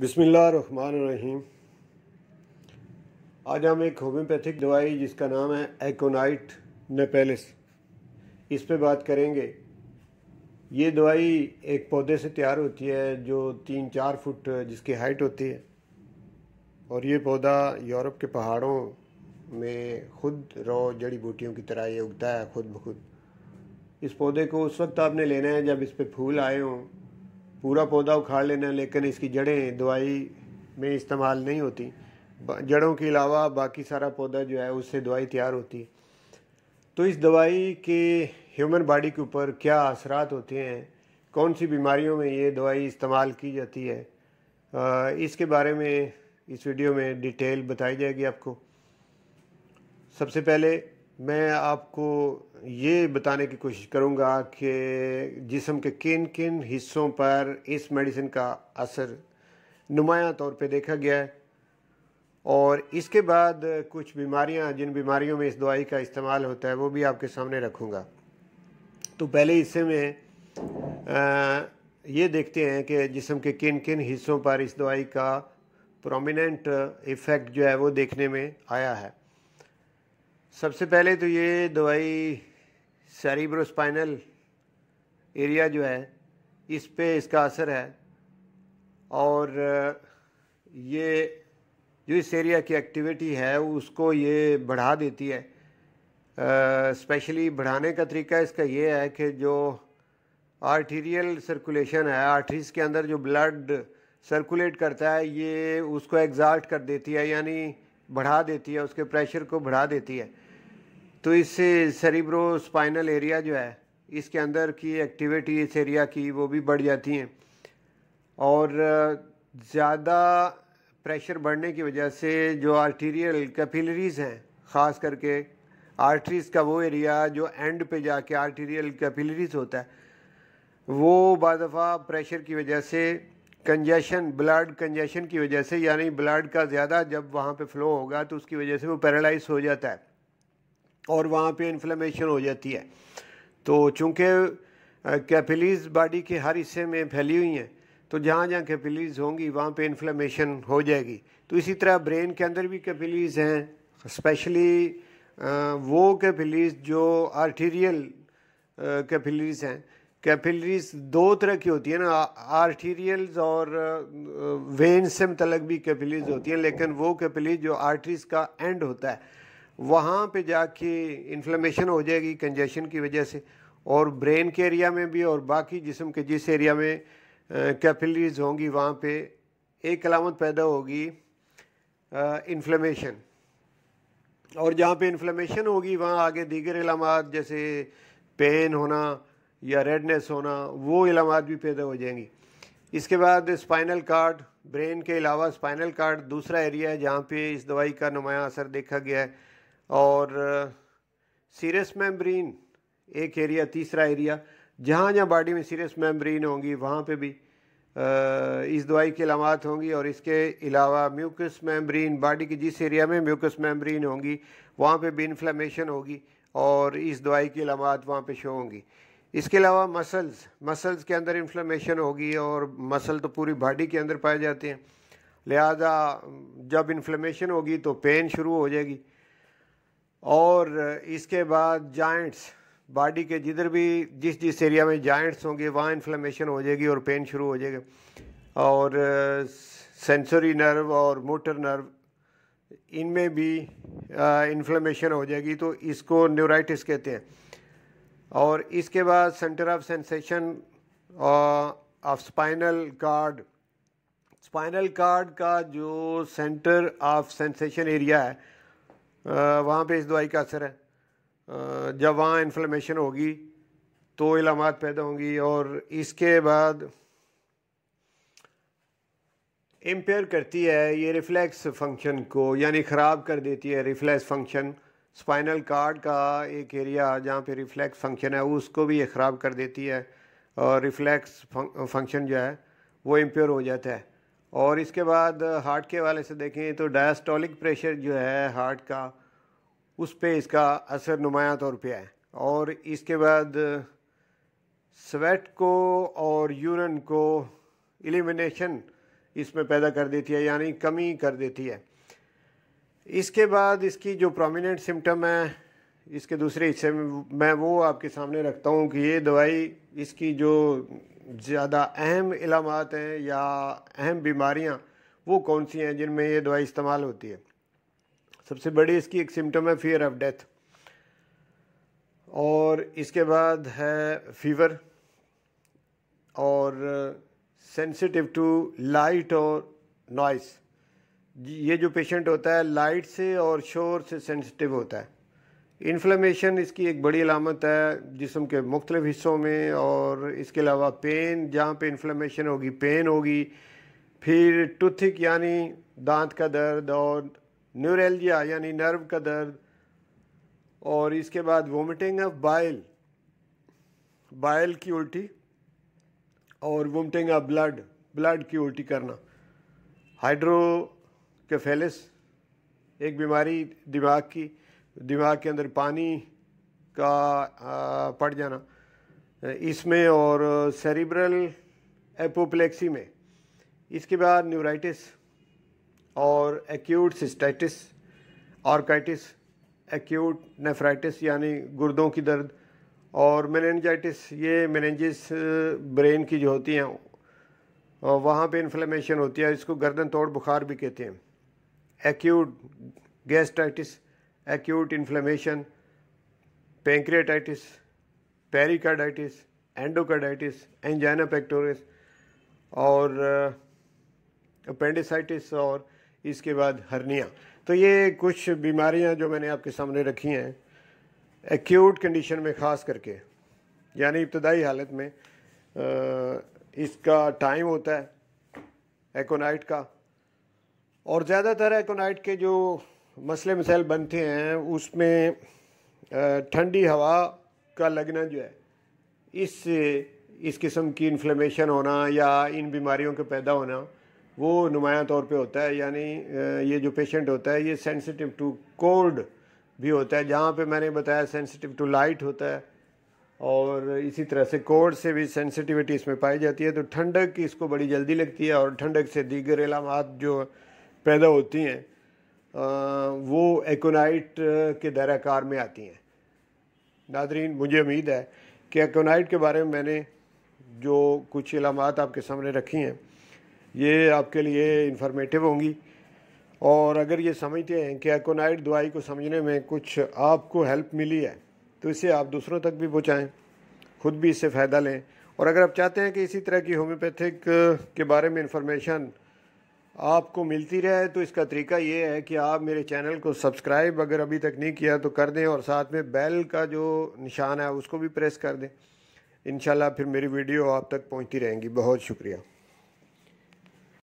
बिसमीम आज हम एक होम्योपैथिक दवाई जिसका नाम है एकोनाइट नेपेलिस इस पे बात करेंगे ये दवाई एक पौधे से तैयार होती है जो तीन चार फुट जिसकी हाइट होती है और ये पौधा यूरोप के पहाड़ों में खुद रो जड़ी बूटियों की तरह ये उगता है खुद ब खुद इस पौधे को उस वक्त आपने लेना है जब इस पर फूल आए हों पूरा पौधा उखाड़ लेना लेकिन इसकी जड़ें दवाई में इस्तेमाल नहीं होती जड़ों के अलावा बाकी सारा पौधा जो है उससे दवाई तैयार होती है तो इस दवाई के ह्यूमन बॉडी के ऊपर क्या असरात होते हैं कौन सी बीमारियों में ये दवाई इस्तेमाल की जाती है इसके बारे में इस वीडियो में डिटेल बताई जाएगी आपको सबसे पहले मैं आपको ये बताने की कोशिश करूँगा कि जिसम के किन किन हिस्सों पर इस मेडिसिन का असर नुमाया तौर पे देखा गया है और इसके बाद कुछ बीमारियां जिन बीमारियों में इस दवाई का इस्तेमाल होता है वो भी आपके सामने रखूँगा तो पहले हिस्से में आ, ये देखते हैं कि जिसम के किन किन हिस्सों पर इस दवाई का प्रोमिनेंट इफ़ेक्ट जो है वो देखने में आया है सबसे पहले तो ये दवाई सेरिब्रोस्पाइनल एरिया जो है इस पे इसका असर है और ये जो इस एरिया की एक्टिविटी है उसको ये बढ़ा देती है स्पेशली बढ़ाने का तरीका इसका ये है कि जो आर्टीरियल सर्कुलेशन है आर्टरीज के अंदर जो ब्लड सर्कुलेट करता है ये उसको एग्जाल्ट कर देती है यानी बढ़ा देती है उसके प्रेशर को बढ़ा देती है तो इससे सरिब्रो स्पाइनल एरिया जो है इसके अंदर की एक्टिविटी इस एरिया की वो भी बढ़ जाती हैं और ज़्यादा प्रेशर बढ़ने की वजह से जो आर्टीरियल कैपिलरीज हैं ख़ास करके आर्टरीज़ का वो एरिया जो एंड पे जाके आर्टीरियल कैपिलरीज होता है वो बाफ़ा दफ़ा प्रेशर की वजह से कंजेशन ब्लड कंजेशन की वजह से यानी ब्लड का ज़्यादा जब वहाँ पे फ्लो होगा तो उसकी वजह से वो पैरालाइज हो जाता है और वहाँ पे इन्फ्लेमेशन हो जाती है तो चूँकि कैपिलीज बॉडी के हर हिस्से में फैली हुई हैं तो जहाँ जहाँ कैपिलीज होंगी वहाँ पे इन्फ्लेमेशन हो जाएगी तो इसी तरह ब्रेन के अंदर भी कैपिलीज हैं स्पेशली वो कैपिलीज जो आर्टीरियल कैपिलीज हैं कैपिलरीज दो तरह की होती है ना आर्टीरियल्स और वेन से मतलब भी कैपिलरीज होती हैं लेकिन वो कैपिलरीज जो आर्टरीज का एंड होता है वहाँ पे जाके इन्फ्लेमेशन हो जाएगी कंजेशन की वजह से और ब्रेन के एरिया में भी और बाकी जिसम के जिस एरिया में कैपिलरीज होंगी वहाँ पे एक अलामत पैदा होगी इन्फ्लेमेशन और जहाँ पे इन्फ्लेमेशन होगी वहाँ आगे दीगर अलामत जैसे पेन होना या रेडनेस होना वो इलामत भी पैदा हो जाएंगी इसके बाद स्पाइनल कार्ड ब्रेन के अलावा स्पाइनल कार्ड दूसरा एरिया है जहाँ पे इस दवाई का नुमाया असर देखा गया है और सीरियस मेम्ब्रेन एक एरिया तीसरा एरिया जहाँ जहाँ बॉडी में सीरियस मेम्ब्रेन होंगी वहाँ पे भी इस दवाई की अलामत होंगी और इसके अलावा म्यूकस मेम्ब्रेन बॉडी के जिस एरिया में म्यूकस मेम्ब्रेन होंगी वहाँ पे भी इन्फ्लेमेशन होगी और इस दवाई की अलामत वहाँ पे शो होंगी इसके अलावा मसल्स मसल्स के अंदर इन्फ्लेमेशन होगी और मसल तो पूरी बॉडी के अंदर पाए जाते हैं लिहाजा जब इन्फ्लेमेशन होगी तो पेन शुरू हो जाएगी और इसके बाद जॉइंट्स बॉडी के जिधर भी जिस जिस एरिया में जॉइंट्स होंगे वहाँ इन्फ्लेमेशन हो जाएगी और पेन शुरू हो जाएगा और सेंसरी नर्व और मोटर नर्व इनमें भी इन्फ्लेमेशन हो जाएगी तो इसको न्यूराइटिस कहते हैं और इसके बाद centre of sensation of spinal cord spinal cord का जो सेंटर ऑफ सेंसेशन एरिया है uh, वहाँ पे इस दवाई का असर है uh, जब वहाँ इन्फ्लेमेशन होगी तो इलामत पैदा होंगी और इसके बाद इम्पेयर करती है ये रिफ्लेक्स फंक्शन को यानी ख़राब कर देती है रिफ्लेक्स फंक्शन स्पाइनल कार्ड का एक एरिया जहाँ पे रिफ्लेक्स फंक्शन है उसको भी ये ख़राब कर देती है और रिफ्लेक्स फंक्शन जो है वो इम्प्योर हो जाता है और इसके बाद हार्ट के वाले से देखें तो डायस्टोलिक प्रेशर जो है हार्ट का उस पर इसका असर नुमाया तौर पर है और इसके बाद स्वेट को और यूरन को एलिमिनेशन इसमें पैदा कर देती है यानी कमी कर देती है इसके बाद इसकी जो प्रोमिनेंट सिम्टम है इसके दूसरे हिस्से में मैं वो आपके सामने रखता हूँ कि ये दवाई इसकी जो ज़्यादा अहम इलामत हैं या अहम बीमारियाँ वो कौन सी हैं जिनमें ये दवाई इस्तेमाल होती है सबसे बड़ी इसकी एक सिम्टम है फियर ऑफ डेथ और इसके बाद है फीवर और सेंसिटिव टू लाइट और नॉइस ये जो पेशेंट होता है लाइट से और शोर से सेंसिटिव होता है इन्फ्लेमेशन इसकी एक बड़ी अलामत है जिसम के मुख्तलिफ हिस्सों में और इसके अलावा पेन जहाँ पे इन्फ्लेमेशन होगी पेन होगी फिर टुथिक यानी दांत का दर्द और न्यूरेलजिया यानी नर्व का दर्द और इसके बाद वोमिटिंग ऑफ बाइल बाइल की उल्टी और वोमिटिंग ऑफ ब्लड ब्लड की उल्टी करना हाइड्रो केफेलिस एक बीमारी दिमाग की दिमाग के अंदर पानी का पड़ जाना इसमें और सेरिब्रल एपोप्लेक्सी में इसके बाद न्यूराइटिस और acute cystitis orchitis acute nephritis यानी गुर्दों की दर्द और मेनेंजाइटिस ये मेनेंजिस ब्रेन की जो होती हैं वहाँ पे इन्फ्लेमेशन होती है इसको गर्दन तोड़ बुखार भी कहते हैं acute gastritis, acute inflammation, pancreatitis, pericarditis, endocarditis, angina pectoris और अपेंडिसाइटिस uh, और इसके बाद हर्निया तो ये कुछ बीमारियां जो मैंने आपके सामने रखी हैं एक्यूट कंडीशन में ख़ास करके यानी इब्तदाई हालत में आ, uh, इसका टाइम होता है एकोनाइट का और ज़्यादातर एकोनाइट के जो मसले मसाइल बनते हैं उसमें ठंडी हवा का लगना जो है इससे इस किस्म की इन्फ्लेमेशन होना या इन बीमारियों के पैदा होना वो नुमाया तौर पे होता है यानी ये जो पेशेंट होता है ये सेंसिटिव टू कोल्ड भी होता है जहाँ पे मैंने बताया सेंसिटिव टू लाइट होता है और इसी तरह से कोल्ड से भी सेंसिटिविटी इसमें पाई जाती है तो ठंडक इसको बड़ी जल्दी लगती है और ठंडक से दीगर इलामत जो पैदा होती हैं वो एकोनाइट के दायराकार में आती हैं नादरीन मुझे उम्मीद है कि एकोनाइट के बारे में मैंने जो कुछ इलामत आपके सामने रखी हैं ये आपके लिए इन्फॉर्मेटिव होंगी और अगर ये समझते हैं कि एकोनाइट दवाई को समझने में कुछ आपको हेल्प मिली है तो इसे आप दूसरों तक भी पहुँचाएँ खुद भी इससे फ़ायदा लें और अगर आप चाहते हैं कि इसी तरह की होम्योपैथिक के बारे में इंफॉर्मेशन आपको मिलती रहे तो इसका तरीका ये है कि आप मेरे चैनल को सब्सक्राइब अगर अभी तक नहीं किया तो कर दें और साथ में बेल का जो निशान है उसको भी प्रेस कर दें इन फिर मेरी वीडियो आप तक पहुँचती रहेंगी बहुत शुक्रिया